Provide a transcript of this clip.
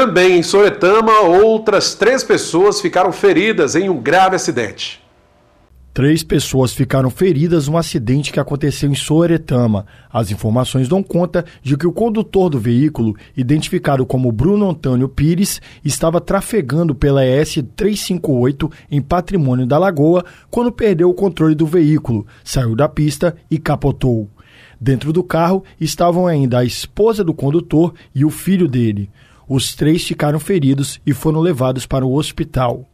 Também em Soretama, outras três pessoas ficaram feridas em um grave acidente. Três pessoas ficaram feridas num acidente que aconteceu em Soretama. As informações dão conta de que o condutor do veículo, identificado como Bruno Antônio Pires, estava trafegando pela ES 358 em patrimônio da Lagoa quando perdeu o controle do veículo, saiu da pista e capotou. Dentro do carro estavam ainda a esposa do condutor e o filho dele. Os três ficaram feridos e foram levados para o hospital.